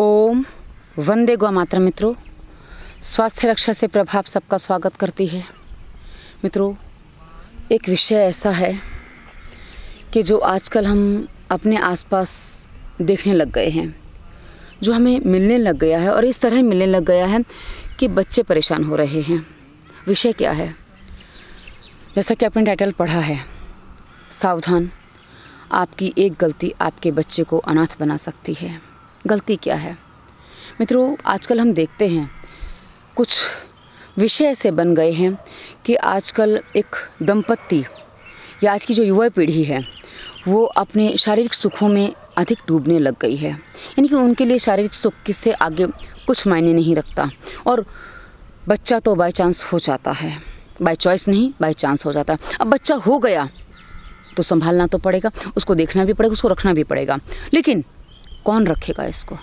ओम वंदे गुआ मात्र मित्रों स्वास्थ्य रक्षा से प्रभाव सबका स्वागत करती है मित्रों एक विषय ऐसा है कि जो आजकल हम अपने आसपास देखने लग गए हैं जो हमें मिलने लग गया है और इस तरह मिलने लग गया है कि बच्चे परेशान हो रहे हैं विषय क्या है जैसा कि आपने टाइटल पढ़ा है सावधान आपकी एक गलती आपके बच्चे को अनाथ बना सकती है गलती क्या है मित्रों आजकल हम देखते हैं कुछ विषय ऐसे बन गए हैं कि आजकल एक दंपत्ति या आज की जो युवा पीढ़ी है वो अपने शारीरिक सुखों में अधिक डूबने लग गई है यानी कि उनके लिए शारीरिक सुख से आगे कुछ मायने नहीं रखता और बच्चा तो बाई चांस हो जाता है बाई चॉइस नहीं बाई चांस हो जाता है अब बच्चा हो गया तो संभालना तो पड़ेगा उसको देखना भी पड़ेगा उसको रखना भी पड़ेगा लेकिन कौन रखेगा इसको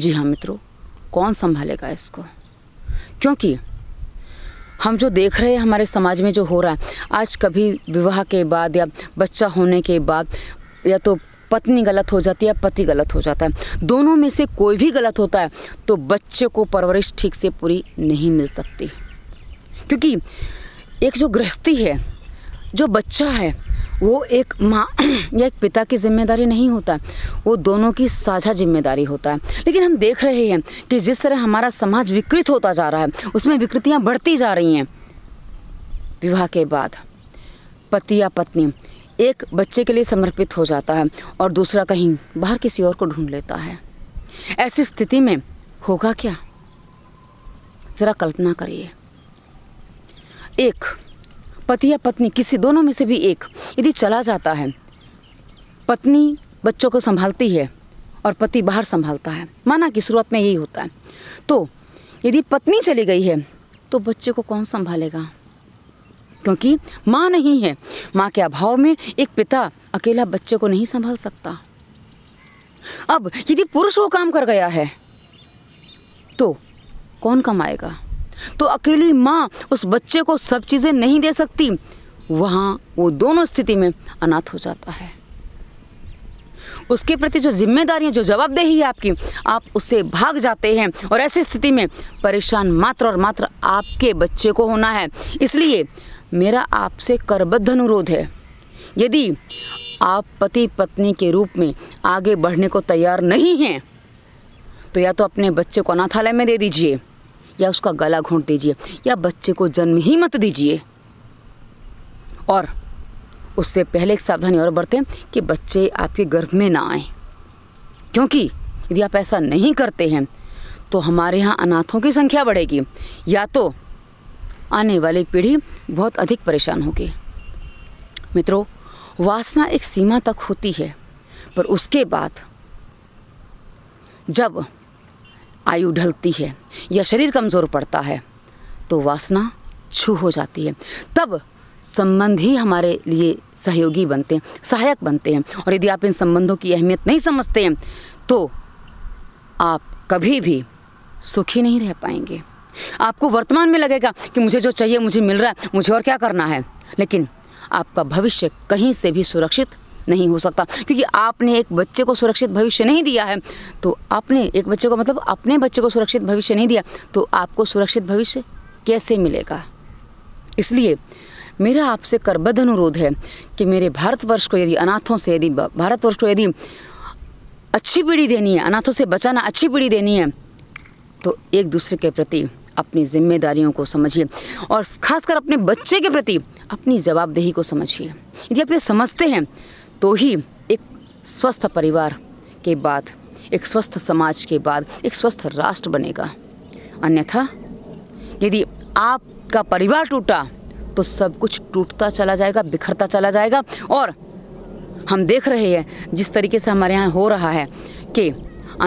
जी हाँ मित्रों कौन संभालेगा इसको क्योंकि हम जो देख रहे हैं हमारे समाज में जो हो रहा है आज कभी विवाह के बाद या बच्चा होने के बाद या तो पत्नी गलत हो जाती है या पति गलत हो जाता है दोनों में से कोई भी गलत होता है तो बच्चे को परवरिश ठीक से पूरी नहीं मिल सकती क्योंकि एक जो गृहस्थी है जो बच्चा है वो एक माँ या एक पिता की जिम्मेदारी नहीं होता वो दोनों की साझा जिम्मेदारी होता है लेकिन हम देख रहे हैं कि जिस तरह हमारा समाज विकृत होता जा रहा है उसमें विकृतियाँ बढ़ती जा रही हैं विवाह के बाद पति या पत्नी एक बच्चे के लिए समर्पित हो जाता है और दूसरा कहीं बाहर किसी और को ढूंढ लेता है ऐसी स्थिति में होगा क्या ज़रा कल्पना करिए एक पति या पत्नी किसी दोनों में से भी एक यदि चला जाता है पत्नी बच्चों को संभालती है और पति बाहर संभालता है माना कि शुरुआत में यही होता है तो यदि पत्नी चली गई है तो बच्चे को कौन संभालेगा क्योंकि माँ नहीं है माँ के अभाव में एक पिता अकेला बच्चे को नहीं संभाल सकता अब यदि पुरुष वो काम कर गया है तो कौन कमाएगा तो अकेली माँ उस बच्चे को सब चीज़ें नहीं दे सकती वहाँ वो दोनों स्थिति में अनाथ हो जाता है उसके प्रति जो जिम्मेदारियाँ जो जवाबदेही है आपकी आप उससे भाग जाते हैं और ऐसी स्थिति में परेशान मात्र और मात्र आपके बच्चे को होना है इसलिए मेरा आपसे करबद्ध अनुरोध है यदि आप पति पत्नी के रूप में आगे बढ़ने को तैयार नहीं हैं तो या तो अपने बच्चे को अनाथालय में दे दीजिए या उसका गला घोंट दीजिए या बच्चे को जन्म ही मत दीजिए और उससे पहले एक सावधानी और बरतें कि बच्चे आपके गर्भ में ना आए क्योंकि यदि आप ऐसा नहीं करते हैं तो हमारे यहाँ अनाथों की संख्या बढ़ेगी या तो आने वाली पीढ़ी बहुत अधिक परेशान होगी मित्रों वासना एक सीमा तक होती है पर उसके बाद जब आयु ढलती है या शरीर कमज़ोर पड़ता है तो वासना छू हो जाती है तब संबंध ही हमारे लिए सहयोगी बनते हैं सहायक बनते हैं और यदि आप इन संबंधों की अहमियत नहीं समझते हैं तो आप कभी भी सुखी नहीं रह पाएंगे आपको वर्तमान में लगेगा कि मुझे जो चाहिए मुझे मिल रहा है मुझे और क्या करना है लेकिन आपका भविष्य कहीं से भी सुरक्षित नहीं हो सकता क्योंकि आपने एक बच्चे को सुरक्षित भविष्य नहीं दिया है तो आपने एक बच्चे को मतलब अपने बच्चे को सुरक्षित भविष्य नहीं दिया तो आपको सुरक्षित भविष्य कैसे मिलेगा इसलिए मेरा आपसे करबद्ध अनुरोध है कि मेरे भारतवर्ष को यदि अनाथों से यदि भारतवर्ष को यदि अच्छी पीढ़ी देनी है अनाथों से बचाना अच्छी पीढ़ी देनी है तो एक दूसरे के प्रति अपनी जिम्मेदारियों को समझिए और खासकर अपने बच्चे के प्रति अपनी जवाबदेही को समझिए यदि आप ये समझते हैं तो ही एक स्वस्थ परिवार के बाद एक स्वस्थ समाज के बाद एक स्वस्थ राष्ट्र बनेगा अन्यथा यदि आपका परिवार टूटा तो सब कुछ टूटता चला जाएगा बिखरता चला जाएगा और हम देख रहे हैं जिस तरीके से हमारे यहाँ हो रहा है कि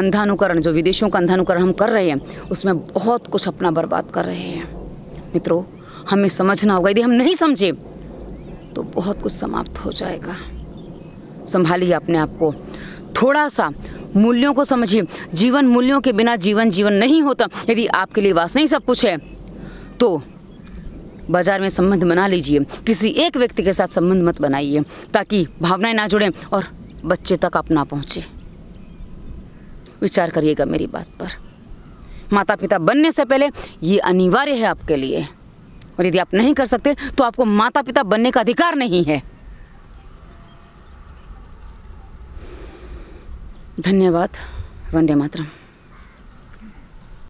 अंधानुकरण जो विदेशों का अंधानुकरण हम कर रहे हैं उसमें बहुत कुछ अपना बर्बाद कर रहे हैं मित्रों हमें समझना होगा यदि हम नहीं समझे तो बहुत कुछ समाप्त हो जाएगा संभालिए अपने आप को थोड़ा सा मूल्यों को समझिए जीवन मूल्यों के बिना जीवन जीवन नहीं होता यदि आपके लिए वास नहीं सब कुछ है तो बाजार में संबंध बना लीजिए किसी एक व्यक्ति के साथ संबंध मत बनाइए ताकि भावनाएं ना जुड़ें और बच्चे तक आप ना पहुँचे विचार करिएगा मेरी बात पर माता पिता बनने से पहले ये अनिवार्य है आपके लिए और यदि आप नहीं कर सकते तो आपको माता पिता बनने का अधिकार नहीं है धन्यवाद वंदे मातरम